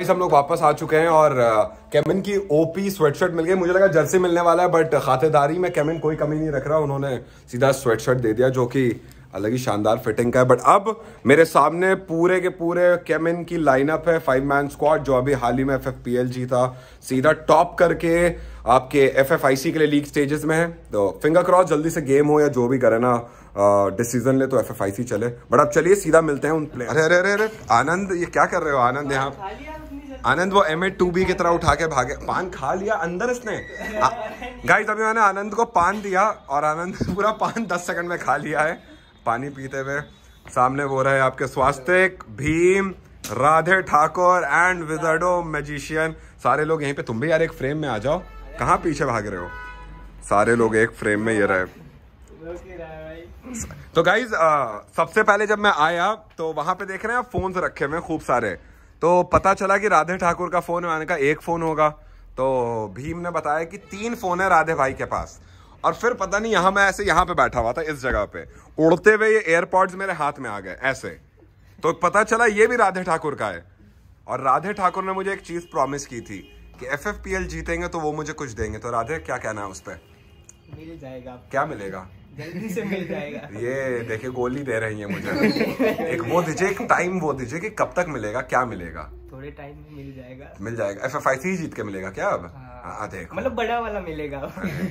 इस हम लोग वापस आ चुके हैं और केमिन की ओपी स्वेटशर्ट मिल गई मुझे लगा जर्सी मिलने वाला है बट खातेदारी में केमिन कोई कमी नहीं रख रहा उन्होंने सीधा स्वेटशर्ट दे दिया जो कि अलग ही शानदार फिटिंग का है बट अब मेरे सामने पूरे के पूरे केमिन की लाइनअप है फाइव मैन स्क्वाड जो अभी हाल ही में एफ जीता सीधा टॉप करके आपके एफ एफ आई सी के लिए लीग स्टेजेस में है तो फिंगर क्रॉस जल्दी से गेम हो या जो भी करे ना डिसीजन ले तो एफ एफ आई सी चले बट अब चलिए सीधा मिलते हैं उन प्लेयर अरे अरे अरे आनंद ये क्या कर रहे हो आनंद यहाँ आनंद वो एम ए टू बी की तरह उठा के भागे पान खा लिया अंदर इसने गाइस अभी मैंने आनंद को पान दिया और आनंद पूरा पान दस सेकंड में खा लिया है पानी पीते हुए सामने वो रहे आपके स्वास्थ्य भीम राधे ठाकुर एंड विजर्डो मैजिशियन सारे लोग यहीं पे तुम भी यार एक फ्रेम में आ जाओ कहाँ पीछे भाग रहे हो सारे लोग एक फ्रेम में ये रहे तो गाइज सबसे पहले जब मैं आया तो वहां पे देख रहे हैं फोन रखे हुए खूब सारे तो पता चला कि राधे ठाकुर का फ़ोन आने का एक फ़ोन होगा तो भीम ने बताया कि तीन फ़ोन है राधे भाई के पास और फिर पता नहीं यहां मैं ऐसे यहां पे बैठा हुआ था इस जगह पे उड़ते हुए ये एयरपॉड्स मेरे हाथ में आ गए ऐसे तो पता चला ये भी राधे ठाकुर का है और राधे ठाकुर ने मुझे एक चीज़ प्रॉमिस की थी कि एफ जीतेंगे तो वो मुझे कुछ देंगे तो राधे क्या कहना है उस पर मिल जाएगा क्या मिलेगा जल्दी से मिल जाएगा ये देखिए गोली दे रही है मुझे एक वो दीजिए एक टाइम वो दीजिए कि कब तक मिलेगा क्या मिलेगा थोड़े टाइम में मिल जाएगा मिल जाएगा एफ एफ आई सी जीत के मिलेगा क्या अब हाँ। हाँ, हाँ, मतलब बड़ा वाला मिलेगा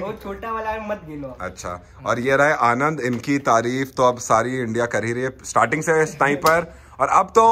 वो छोटा वाला मत गिनो अच्छा और ये रहा आनंद इनकी तारीफ तो अब सारी इंडिया कर ही रही है स्टार्टिंग से स्नाइपर और अब तो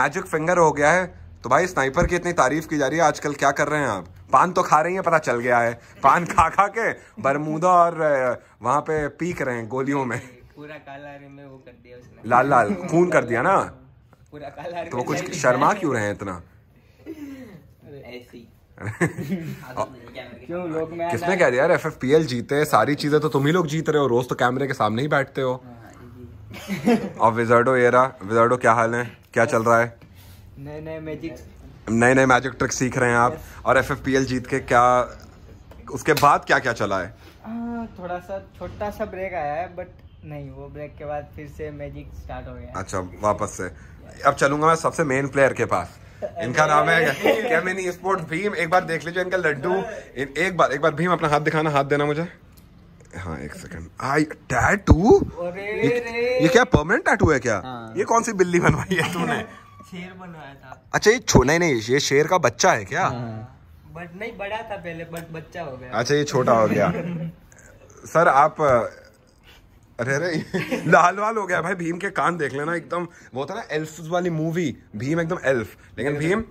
मैजिक फिंगर हो गया है तो भाई स्नाइपर की इतनी तारीफ की जा रही है आजकल क्या कर रहे हैं आप पान तो खा रही हैं पता चल गया है पान खा खा के बरमूदा और वहां पे पीक रहे हैं गोलियों में पूरा काला में वो कर दिया उसने लाल लाल खून कर दिया ना पूरा काला तो कुछ शर्मा क्यों रहे हैं इतना किसने कह दिया यार एल जीते सारी चीजें तो तुम ही लोग जीत रहे हो रोज तो कैमरे के सामने ही बैठते हो और हाँ, विजर्डो एरा विजर्डो क्या हाल है क्या चल रहा है नए नए मैजिक नए नए मैजिक ट्रिक सीख रहे हैं आप और एफ जीत के क्या उसके बाद क्या क्या चला है थोड़ा सा छोटा सा ब्रेक आया है बट नहीं वो ब्रेक के बाद फिर से मैजिक स्टार्ट हो गया अच्छा वापस से अब चलूंगा मैं सबसे मेन प्लेयर के पास इनका नाम है क्या मैंने स्पोर्ट भीम एक बार देख लीजिए इनका लड्डू एक बार एक बार भीम अपना हाथ दिखाना हाथ देना मुझे हाँ एक सेकंड आई टैटू ये, ये क्या परमानेंट टैटू है क्या हाँ। ये कौन सी बिल्ली बनवाई है तूने शेर बनवाया था अच्छा ये छोटा नहीं नहीं ये शेर का बच्चा है क्या हाँ। बट नहीं बड़ा था पहले बट बच्चा हो गया अच्छा ये छोटा हो गया सर आप अरे अरे लाल वाल हो गया भाई भीम के कान देख लेना एकदम वो था ना एल्फ वाली मूवी भीम एकदम एल्फ लेकिन भीम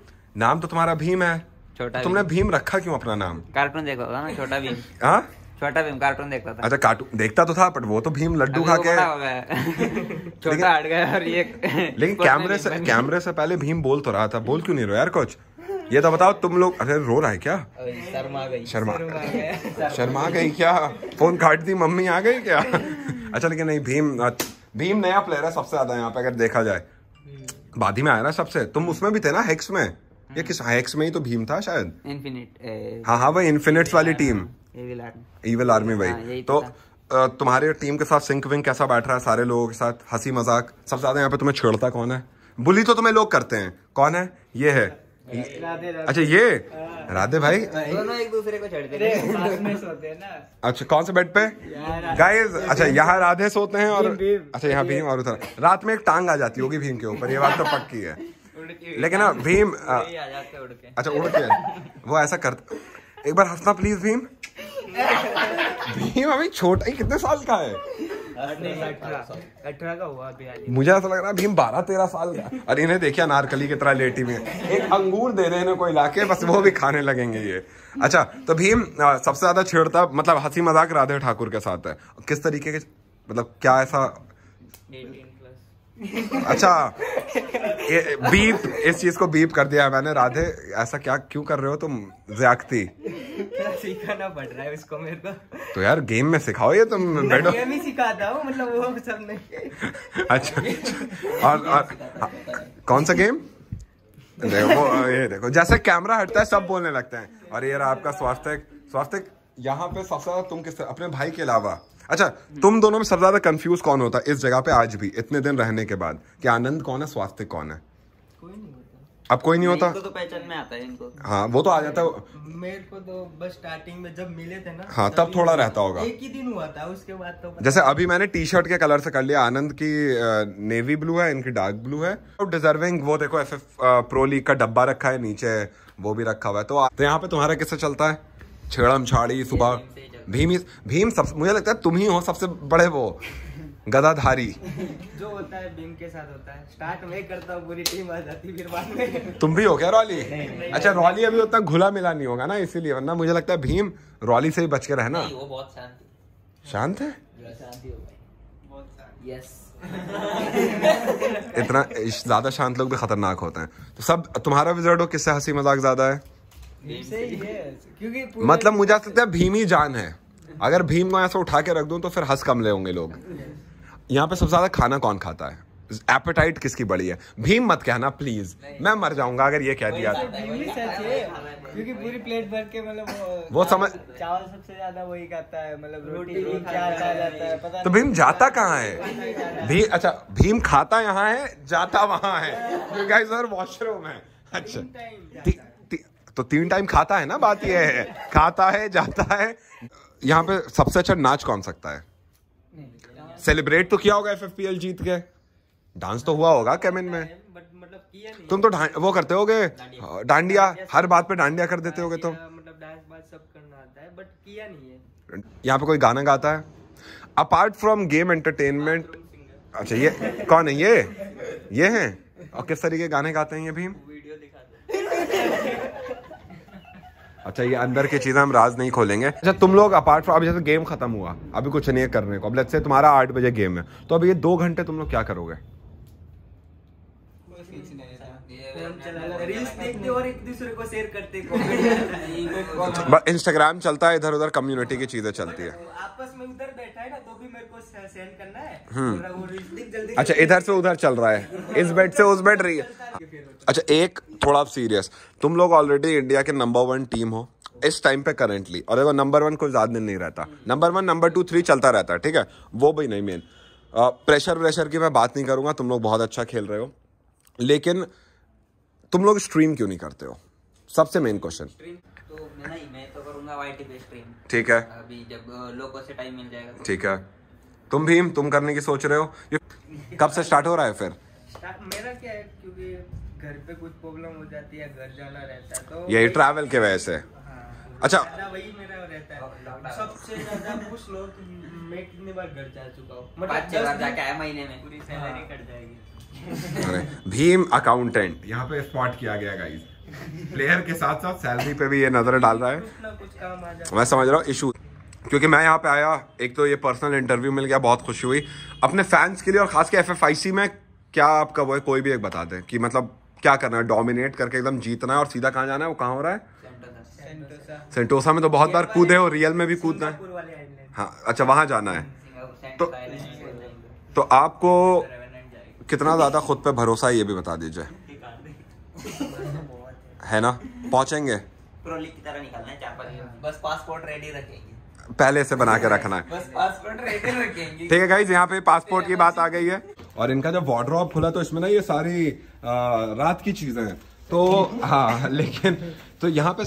नाम तो तुम्हारा भीम है छोटा तो तुमने भीम रखा क्यों अपना नाम कार्टून देखा ना छोटा भीम हाँ छोटा भीम कार्टून देखता था अच्छा कार्टून देखता तो था बट वो तो भीम लड्डू खा के छोटा हट गया और ये लेकिन कैमरे से कैमरे से पहले भीम बोल तो रहा था बोल क्यों नहीं रहा यार कुछ ये तो बताओ तुम लोग अरे रो रहा है क्या शर्मा गई शर्मा शर्मा गई क्या फोन काट दी मम्मी आ गई क्या अच्छा लेकिन नहीं भीम भीम नया प्लेयर है सबसे ज्यादा यहाँ पे अगर देखा जाए बादी में आया ना सबसे तुम उसमें भी थे ना हेक्स में ये किस हेक्स में ही तो भीम था शायद इन्फिनिट हाँ हाँ वो इन्फिनिट वाली टीम आर्मी इविल आर्मी भाई हाँ, तो तुम्हारे टीम के साथ सिंक विंक कैसा बैठ रहा है सारे लोगों के साथ हंसी मजाक सबसे ज्यादा यहाँ पे तुम्हें छेड़ता कौन है बुली तो तुम्हें लोग करते हैं कौन है ये है अच्छा ये हाँ। राधे भाई हाँ, अच्छा कौन से बेड पे गाइस अच्छा यहाँ राधे सोते हैं और अच्छा यहाँ भीम और उधर रात में एक टांग आ जाती होगी भीम के ऊपर ये बात तो पक्की है लेकिन ना भीम अच्छा उड़ के वो ऐसा कर एक बार हंसना प्लीज भीम भीम अभी छोटा ही कितने साल का है मुझे ऐसा लग रहा है भीम बारह तेरह साल का अरे इन्हें देखिए नारकली की तरह लेटी में एक अंगूर दे रहे हैं कोई लाके बस वो भी खाने लगेंगे ये अच्छा तो भीम सबसे ज्यादा छेड़ता मतलब हंसी मजाक राधे ठाकुर के साथ है किस तरीके के मतलब क्या ऐसा अच्छा ये बीप इस चीज को बीप कर दिया मैंने राधे ऐसा क्या क्यों कर रहे हो तुम ज्याती पड़ रहा है इसको मेरे को तो यार गेम में सिखाओ ये तुम बैठो गेम ही सिखाता हूँ मतलब वो सब नहीं अच्छा और, और कौन सा गेम देखो ये देखो जैसे कैमरा हटता है सब बोलने लगते हैं और ये रहा आपका स्वास्थ्य स्वास्थ्य यहाँ पे सबसे ज्यादा तुम किस अपने भाई के अलावा अच्छा तुम दोनों में सबसे ज्यादा कंफ्यूज कौन होता है इस जगह पे आज भी इतने दिन रहने के बाद कि आनंद कौन है स्वास्थ्य कौन है कोई नहीं होता अब कोई नहीं होता तो पहचान में आता है इनको हाँ वो तो आ जाता है मेरे को तो बस स्टार्टिंग में जब मिले थे ना हाँ तब थोड़ा रहता होगा एक ही दिन हुआ था उसके बाद तो जैसे अभी मैंने टी शर्ट के कलर से कर लिया आनंद की नेवी ब्लू है इनकी डार्क ब्लू है और डिजर्विंग वो देखो एफ एफ प्रो लीग का डब्बा रखा है नीचे वो भी रखा हुआ है तो, तो यहाँ पे तुम्हारा किससे चलता है छेड़म छाड़ी सुबह भीम इस भीम सब मुझे लगता है तुम ही हो सबसे बड़े वो गदाधारी जो होता है भीम के साथ होता है स्टार्ट में करता पूरी टीम आ जाती फिर बाद में तुम भी हो क्या रॉली अच्छा रॉली अभी उतना घुला मिला नहीं होगा ना इसीलिए वरना मुझे लगता है भीम रॉली से ही बच के ना वो बहुत शांत शांत है इतना ज्यादा शांत लोग भी खतरनाक होते हैं तो सब तुम्हारा हो किससे हंसी मजाक ज्यादा है क्योंकि मतलब मुझे ऐसा लगता है भीम ही जान है अगर भीम को ऐसा उठा के रख दूं तो फिर हंस कम ले होंगे लोग यहाँ पे सबसे ज्यादा खाना कौन खाता है एपेटाइट किसकी बड़ी है भीम मत कहना प्लीज मैं मर जाऊंगा अगर ये कह दिया तो क्योंकि पूरी प्लेट भर के मतलब वो समझ चावल सबसे ज्यादा वही खाता है मतलब रोटी क्या जाता है पता तो भीम जाता कहाँ है भीम अच्छा भीम खाता यहाँ है जाता वहाँ है वॉशरूम है अच्छा तो तीन टाइम खाता है ना बात यह है खाता है जाता है यहाँ पे सबसे अच्छा नाच कौन सकता है सेलिब्रेट तो किया होगा एफ जीत के डांस तो हुआ होगा कैमिन में तुम तो वो करते होगे डांडिया हर बात पे डांडिया कर देते होगे तुम आता है बट किया यहाँ पे कोई गाना गाता है अपार्ट फ्रॉम गेम एंटरटेनमेंट अच्छा ये कौन है ये ये हैं और किस तरीके गाने गाते हैं ये भीम वीडियो दिखा अच्छा ये अंदर की चीज़ें हम राज नहीं खोलेंगे अच्छा तुम लोग अपार्ट फ्रॉम अभी जैसे गेम खत्म हुआ अभी कुछ नहीं करने को अब से तुम्हारा आठ बजे गेम है तो अब ये दो घंटे तुम लोग क्या करोगे कोई नहीं रील्स देखते और एक दूसरे को शेयर करते इंस्टाग्राम चलता है इधर उधर कम्युनिटी की चीजें चलती है आपस में उधर बैठा है ना तो भी मेरे को सेंड करना है अच्छा इधर से उधर चल रहा है इस बेड से उस बेड रही है अच्छा एक थोड़ा सीरियस तुम लोग ऑलरेडी इंडिया के नंबर वन टीम हो इस टाइम पे करेंटली और नंबर वन कोई ज़्यादा दिन नहीं रहता number one number two three चलता रहता है ठीक है वो भी नहीं मेन प्रेशर व्रेशर की मैं बात नहीं करूंगा तुम लोग बहुत अच्छा खेल रहे हो लेकिन तुम लोग स्ट्रीम क्यों नहीं करते हो सबसे तो मेन तो क्वेश्चन ठीक है तो। ठीक है तुम भीम तुम करने की सोच रहे हो कब से स्टार्ट हो रहा है फिर मेरा क्या है क्योंकि घर पे कुछ प्रॉब्लम हो जाती है घर जाना रहता है तो यही ट्रैवल के वजह से हाँ, अच्छा वही मेरा रहता है सबसे ज्यादा कुछ लोग मैं कितनी बार घर जा चुका हूँ मतलब दस जाके आया महीने में पूरी सैलरी कट जाएगी भीम अकाउंटेंट यहाँ पे स्पॉट किया गया गाइस प्लेयर के साथ साथ सैलरी पे भी ये नजर डाल रहा है मैं समझ रहा हूँ इशू क्योंकि मैं यहाँ पे आया एक तो ये पर्सनल इंटरव्यू मिल गया बहुत खुशी हुई अपने फैंस के लिए और खास के एफ में क्या आपका वो है कोई भी एक बता दे कि मतलब क्या करना है डोमिनेट करके एकदम जीतना है और सीधा कहाँ जाना है वो कहाँ हो रहा है सेंटोसा में तो बहुत बार कूदे हो रियल में भी कूदना है हाँ अच्छा वहाँ जाना है तो-, तो आपको कितना ज़्यादा खुद पे भरोसा है ये भी बता दीजिए है ना पहुँचेंगे बस पासपोर्ट रेडी रखेंगे पहले से बना के रखना है बस पासपोर्ट रखेंगे ठीक है गाइज यहाँ पे पासपोर्ट की बात आ गई है और इनका जब वार्ड्रॉप खुला तो इसमें ना ये सारी रात की चीजें हैं तो हाँ लेकिन तो यहाँ पे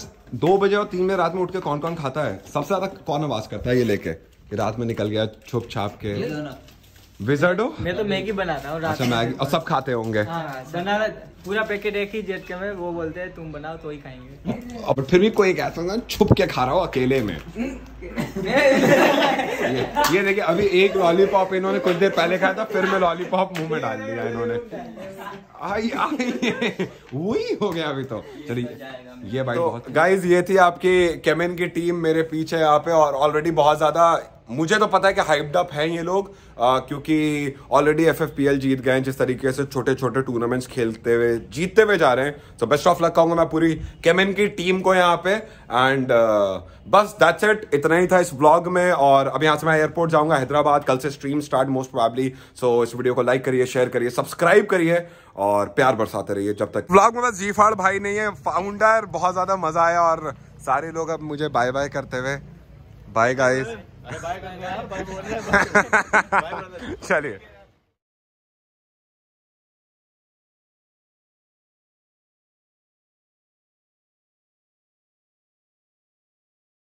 दो बजे और तीन बजे रात में उठ के कौन कौन खाता है सबसे ज्यादा कौन आवाज करता है ये लेके रात में निकल गया छुप छाप के विजर्ड हो मैं तो मैगी बनाता हूँ अच्छा मैगी और सब खाते होंगे हाँ, हाँ, पूरा पैकेट एक ही जेट के में वो बोलते हैं तुम बनाओ तो ही खाएंगे और फिर भी कोई ऐसा ना छुप के खा रहा हो अकेले में ये, ये देखिए अभी एक लॉलीपॉप इन्होंने कुछ देर पहले खाया था फिर मैं लॉलीपॉप मुंह में डाल दिया इन्होंने आई आई वही हो गया अभी तो चलिए ये भाई तो, गाइज ये थी आपकी केमेन की टीम मेरे पीछे यहाँ पे और ऑलरेडी बहुत ज्यादा मुझे तो पता है कि हाइप्ड अप हैं ये लोग आ, क्योंकि already F F P L जीत गए हैं जिस तरीके से छोटे छोटे टूर्नामेंट्स खेलते हुए जीतते हुए जा रहे हैं तो बेस्ट ऑफ लक कहूंगा मैं पूरी केमिन की टीम को यहाँ पे एंड uh, बस दैट्स इट इतना ही था इस ब्लॉग में और अब यहाँ से मैं एयरपोर्ट जाऊंगा हैदराबाद कल से stream start most probably so इस वीडियो को लाइक करिए शेयर करिए सब्सक्राइब करिए और प्यार बरसाते रहिए जब तक ब्लॉग में बस जीफाड़ भाई नहीं है फाउंडर बहुत ज़्यादा मज़ा आया और सारे लोग अब मुझे बाय बाय करते हुए बाय गाइस चलिए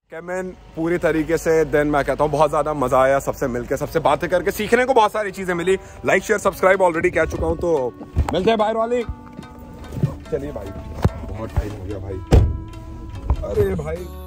कैमैन पूरी तरीके से देन मैं कहता हूँ बहुत ज़्यादा मज़ा आया सबसे मिलके सबसे बातें करके सीखने को बहुत सारी चीज़ें मिली लाइक शेयर सब्सक्राइब ऑलरेडी कह चुका हूँ तो मिलते हैं बाहर वाले चलिए भाई बहुत टाइम हो गया भाई अरे भाई